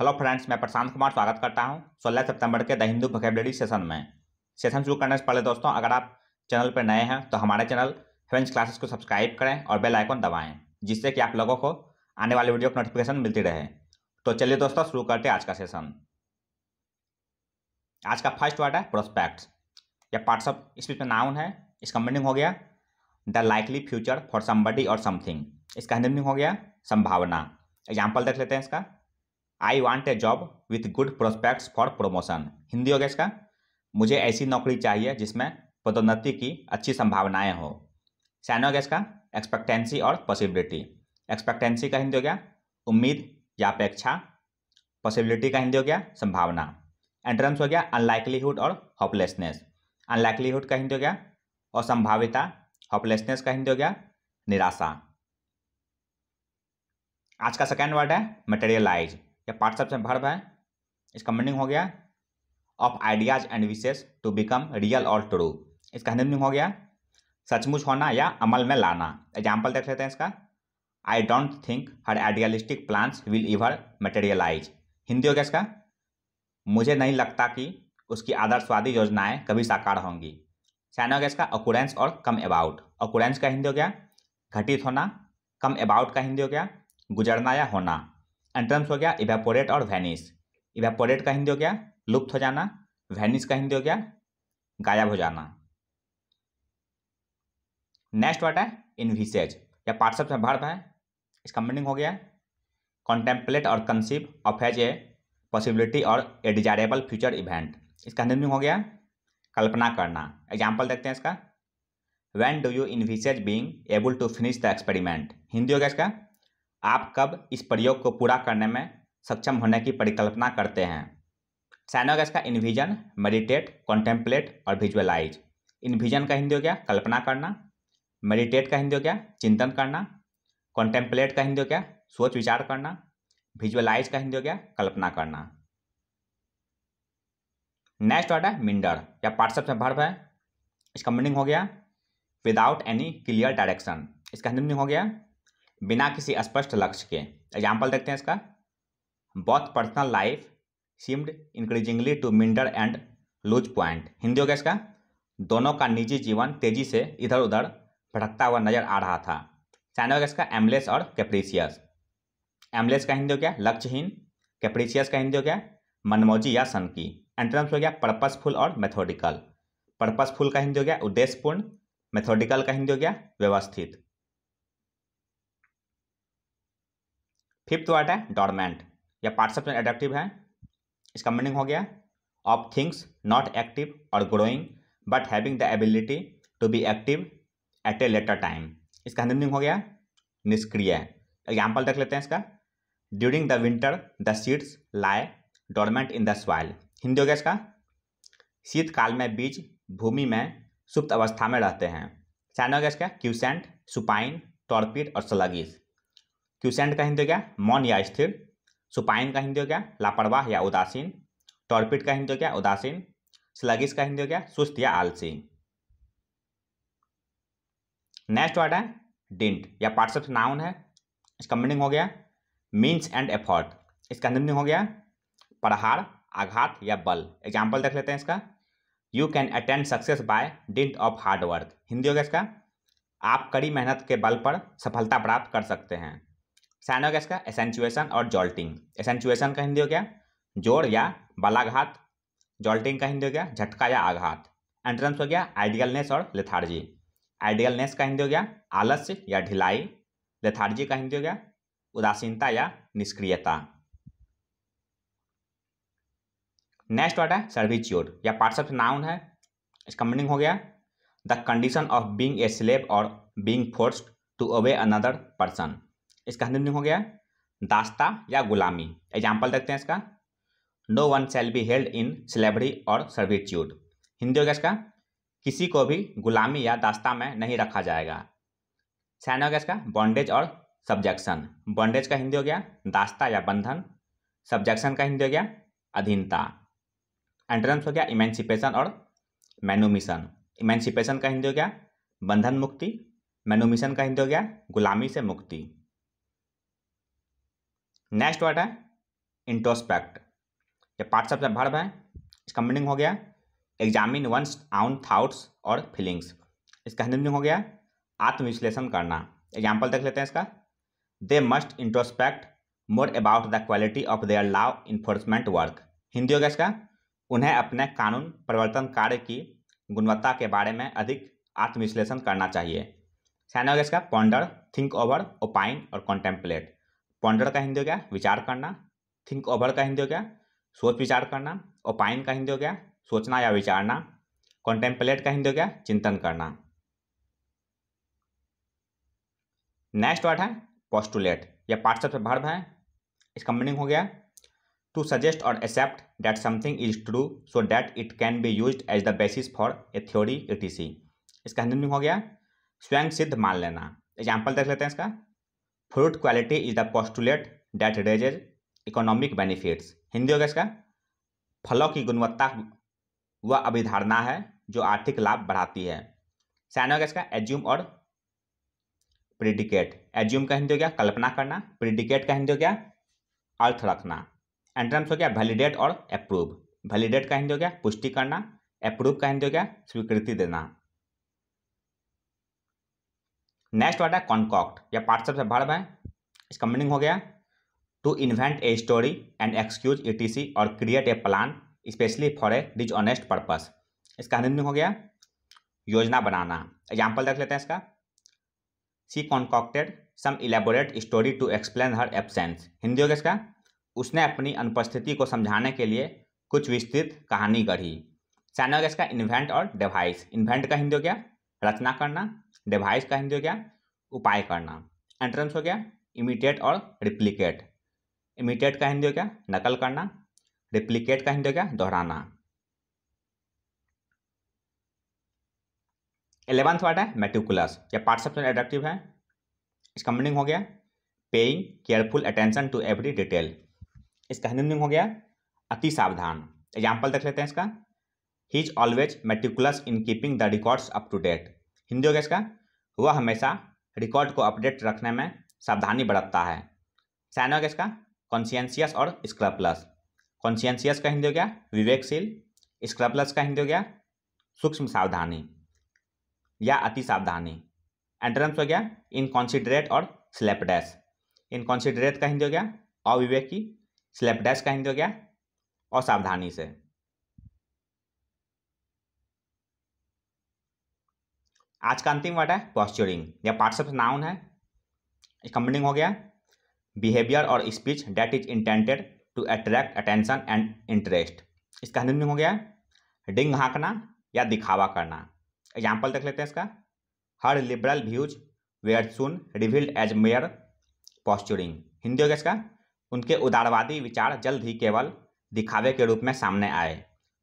hello friends मैं प्रशांत कुमार स्वागत करता हूं 16 सितंबर के द हिंदू वोकेबलरी सेशन में सेशन शुरू करने से पहले दोस्तों अगर आप चैनल पर नए हैं तो हमारे चैनल हेवेंस क्लासेस को सब्सक्राइब करें और बेल आइकन दबाएं जिससे कि आप लोगों को आने वाले वीडियो की नोटिफिकेशन मिलती रहे तो चलिए दोस्तों शुरू करते आज का सेशन आज का फर्स्ट वर्ड है प्रोस्पेक्ट यह पार्ट्स ऑफ स्पीच में नाउन है इसका मीनिंग हो गया the likely future for somebody और समथिंग इसका मीनिंग हो गया संभावना एग्जाम्पल देख लेते हैं इसका I want a job with good prospects for promotion Hindi हो गया इसका मुझे ऐसी नौकरी चाहिए जिसमें पदोन्नति की अच्छी संभावनाएं हो सैन हो गया इसका एक्सपेक्टेंसी और पॉसिबिलिटी एक्सपेक्टेंसी का हिंदी हो गया उम्मीद या अपेक्षा पॉसिबिलिटी का हिंदी हो गया संभावना एंट्रेंस हो गया अनलाइकलीहुड और होपलेसनेस अनलाइकलीहुड का हिंदी हो गया असंभाविता होपलेसनेस का हिंदी हो गया निराशा आज का सेकेंड वर्ड है मटेरियलाइज या पार्टसअप से भर्ब है इसका मीनिंग हो गया of ideas and wishes to become real और ट्रू इसका हिंदी मीनिंग हो गया सचमुच होना या अमल में लाना एग्जाम्पल देख लेते हैं इसका I don't think her idealistic plans will ever materialise Hindi हो गया इसका मुझे नहीं लगता कि उसकी आदर्शवादी योजनाएं कभी साकार होंगी चाइना हो गया इसका अकुरेंस और कम अबाउट अकुरेंस का हिंदी हो गया घटित होना कम अबाउट का हिंदी हो गया गुजरना या होना एंड टर्म्स हो गया इवेपोरेट और वैनिस इवेपोरेट का हिंदी हो गया लुप्त हो जाना वैनिस का हिंदी हो गया गायब हो जाना नेक्स्ट वर्ड है इनविसेज या पार्टसअप से भर्व है इसका मीनिंग हो गया कॉन्टेम्पलेट और conceive of as a possibility और ए डिजायरेबल फ्यूचर इवेंट इसका हिंदी मीनिंग हो गया कल्पना करना एग्जाम्पल देखते हैं इसका when do you envisage being able to finish the experiment Hindi हो गया इसका आप कब इस प्रयोग को पूरा करने में सक्षम होने की परिकल्पना करते हैं सैनोगस का इन्विजन मेडिटेट कॉन्टेम्पलेट और विजुअलाइज इन्विजन का हिंदी हो गया कल्पना करना मेडिटेट का हिंदी हो गया चिंतन करना कॉन्टेम्पलेट का हिंदी हो गया सोच विचार करना विजुअलाइज का हिंदी हो गया कल्पना करना नेक्स्ट वर्ड है मिंडर या पार्टसअप से भर्व है इसका मीनिंग हो गया विदाउट एनी क्लियर डायरेक्शन इसका हिंदी मीनिंग हो गया बिना किसी स्पष्ट लक्ष्य के एग्जाम्पल देखते हैं इसका both personal life seemed increasingly to meander and lose point Hindi हो गया इसका दोनों का निजी जीवन तेजी से इधर उधर भटकता हुआ नजर आ रहा था चाइना हो गया इसका एमलेस और कैप्रीसियस एमलेस का हिंदी हो गया लक्ष्यहीन कैप्रीसियस का हिंदी हो गया मनमौजी या सनकी एंट्रेंस हो गया पर्पसफुल और मेथोडिकल पर्पसफुल का हिंदी हो गया उद्देश्यपूर्ण मेथोडिकल का हिंदी हो गया व्यवस्थित फिफ्थ वर्ड है डॉर्मेंट यह पार्टसअप एडेप्टिव है इसका मीनिंग हो गया ऑफ थिंग्स नॉट एक्टिव और growing but having the ability to be active at a later time इसका मीनिंग हो गया निष्क्रिय एग्जाम्पल देख लेते हैं इसका during the winter the seeds lay dormant in the soil Hindi हो गया इसका शीतकाल में बीज भूमि में सुप्त अवस्था में रहते हैं चाइना हो गया इसका क्यूसेंट सुपाइन टॉर्पिड और सलगिस क्यूसेंट का हिंदी हो गया मौन या स्थिर सुपाइन का हिंदी हो गया लापरवाह या उदासीन टॉर्पिट का हिंदी हो गया उदासीन स्लगिस का हिंदी हो गया सुस्त या आलसी नेक्स्ट वर्ड है डिंट या ऑफ नाउन है इसका मीनिंग हो गया मीन्स एंड एफर्ट इसका मीनिंग हो गया पढ़ाड़ आघात या बल एग्जाम्पल देख लेते हैं इसका you can attend success by dint of hard work Hindi हो गया इसका आप कड़ी मेहनत के बल पर सफलता प्राप्त कर सकते हैं साइन होगा इसका एसेंचुएसन और जॉल्टिंग एसेंचुएसन का हिंदी हो गया जोड़ या बलाघात जॉल्टिंग का हिंदी हो गया झटका या आघात एंट्रेंस हो गया आइडियलनेस और लेथार्जी आइडियलनेस का हिंदी हो गया आलस्य या ढिलाई लेथार्जी का हिंदी हो गया उदासीनता या निष्क्रियता नेक्स्ट वर्ड है सर्विच्यूड या पार्टसअप नाउन है इसका मीनिंग हो गया the condition of being a slave और being force to obey another person इसका हिंदी हो गया दास्ता या गुलामी एग्जाम्पल देखते हैं इसका no one shall be held in सेलेब्रिटी और सर्विट्यूड हिंदी हो गया इसका किसी को भी गुलामी या दास्ता में नहीं रखा जाएगा सैन हो गया इसका बॉन्डेज और सब्जेक्शन बॉन्डेज का हिंदी हो गया दास्ता या बंधन सब्जेक्शन का हिंदी हो गया अधीनता एंट्रेंस हो गया इमेंसिपेशन और मैनोमिशन इमेंसिपेशन का हिंदी हो गया बंधन मुक्ति मैनोमिशन का हिंदी हो गया गुलामी से मुक्ति नेक्स्ट वर्ड है इंट्रोस्पेक्ट ये पार्ट सब द है इसका मीनिंग हो गया एग्जामिन वंस आउन थाउट्स और फीलिंग्स इसका हिंदी मीनिंग हो गया आत्मविश्लेषण करना एग्जाम्पल देख लेते हैं इसका they must introspect more about the quality of their law enforcement work Hindi हो गया इसका उन्हें अपने कानून प्रवर्तन कार्य की गुणवत्ता के बारे में अधिक आत्मविश्लेषण करना चाहिए सैन हो गया इसका पॉन्डर थिंक ओवर ओपाइन और कॉन्टेम्पलेट पॉन्डर का हिंदी हो गया विचार करना थिंक ओवर का हिंदी हो गया सोच विचार करना ओपाइन का हिंदी हो गया सोचना या विचारना कॉन्टेम्पलेट का हिंदी हो गया चिंतन करना नेक्स्ट वर्ड है पोस्टुलेट यह पार्टसअप भर्व है इसका मीनिंग हो गया टू सजेस्ट और accept that something is true so that it can be use as the basis for a theory etc इसका हिंदी मीनिंग हो गया स्वयं सिद्ध मान लेना एग्जाम्पल देख लेते हैं इसका fruit quality is the postulate that raises economic benefits Hindi हो गया इसका फलों की गुणवत्ता वह अभिधारणा है जो आर्थिक लाभ बढ़ाती है सैन हो गया इसका एज्यूम और प्रिडिकेट एज्यूम का हिंदी हो गया कल्पना करना प्रिडिकेट का हिंदी हो गया अर्थ रखना एंट्रेंस हो गया वैलिडेट और अप्रूव वैलिडेट का हिंदी हो गया पुष्टि करना अप्रूव का हिंदी हो गया स्वीकृति देना नेक्स्ट वर्ड है कॉन्कॉक्ट या पार्टसअप से भर्ब है इसका मीनिंग हो गया to invent a story and excuses और create a plan especially for a dishonest purpose इसका मीनिंग हो गया योजना बनाना एग्जाम्पल देख लेते हैं इसका she concocted some elaborate story to explain her absence Hindi हो गया इसका उसने अपनी अनुपस्थिति को समझाने के लिए कुछ विस्तृत कहानी गढ़ी सैन हो गया इसका इन्वेंट और डिवाइस इन्वेंट का हिंदी हो गया रचना करना डिवाइस का हिंदी हो गया उपाय करना एंट्रेंस हो गया इमिटेट और रिप्लीकेट इमिटेट का हिंदी हो गया नकल करना रिप्लीकेट का हिंदी हो गया दोहराना एलेवंथ वर्ड है मेटिकुलस या पार्टसेप्शन एडेप्टिव है इसका मीनिंग हो गया paying careful attention to every detail इसका मीनिंग हो गया अति सावधान एग्जाम्पल देख लेते हैं इसका he is always meticulous in keeping the records up to date Hindi हो गया इसका वह हमेशा रिकॉर्ड को अपडेट रखने में सावधानी बरतता है साइन हो गया इसका कॉन्शियंसियस और स्क्रपलस कॉन्सियंशियस का हिंदी हो गया विवेकशील स्क्रपलस का हिंदी हो गया सूक्ष्म सावधानी या अति सावधानी एंट्रेंस हो गया इनकॉन्सिडरेट और स्लेपडेस इनकॉन्सिडरेट का हिंदी हो गया अविवेकी स्लेपडेस का हिंदी हो गया और सावधानी से आज का अंतिम वर्ड है पॉस्चरिंग या पार्ट्स ऑफ नाउन है इसका मीनिंग हो गया बिहेवियर और speech that is intended to attract attention and interest इसका हिंदी मीनिंग हो गया डिंग हाँकना या दिखावा करना एग्जाम्पल देख लेते हैं इसका her liberal views were soon revealed as mere posturing Hindi हो गया इसका उनके उदारवादी विचार जल्द ही केवल दिखावे के रूप में सामने आए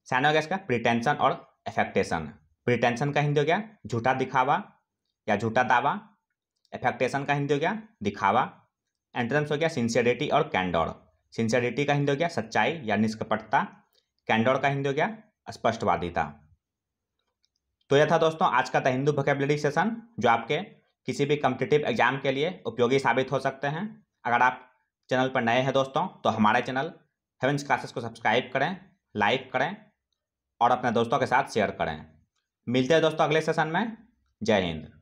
सैन हो गया इसका प्रिटेंशन और एफेक्टेशन प्रिटेंशन का हिंदी हो गया झूठा दिखावा या झूठा दावा एफेक्टेशन का हिंदी हो गया दिखावा एंट्रेंस हो गया सिंसियरिटी और कैंडोर सिंसियरिटी का हिंदी हो गया सच्चाई या निष्कपटता कैंडोर का हिंदी हो गया स्पष्टवादिता तो यह था दोस्तों आज का द हिंदू वोकेबलरी सेशन जो आपके किसी भी कम्पिटेटिव एग्जाम के लिए उपयोगी साबित हो सकते हैं अगर आप चैनल पर नए हैं दोस्तों तो हमारे चैनल हेवेंस क्लासेस को सब्सक्राइब करें लाइक करें और अपने दोस्तों के साथ शेयर करें मिलते हैं दोस्तों अगले सेशन में जय हिंद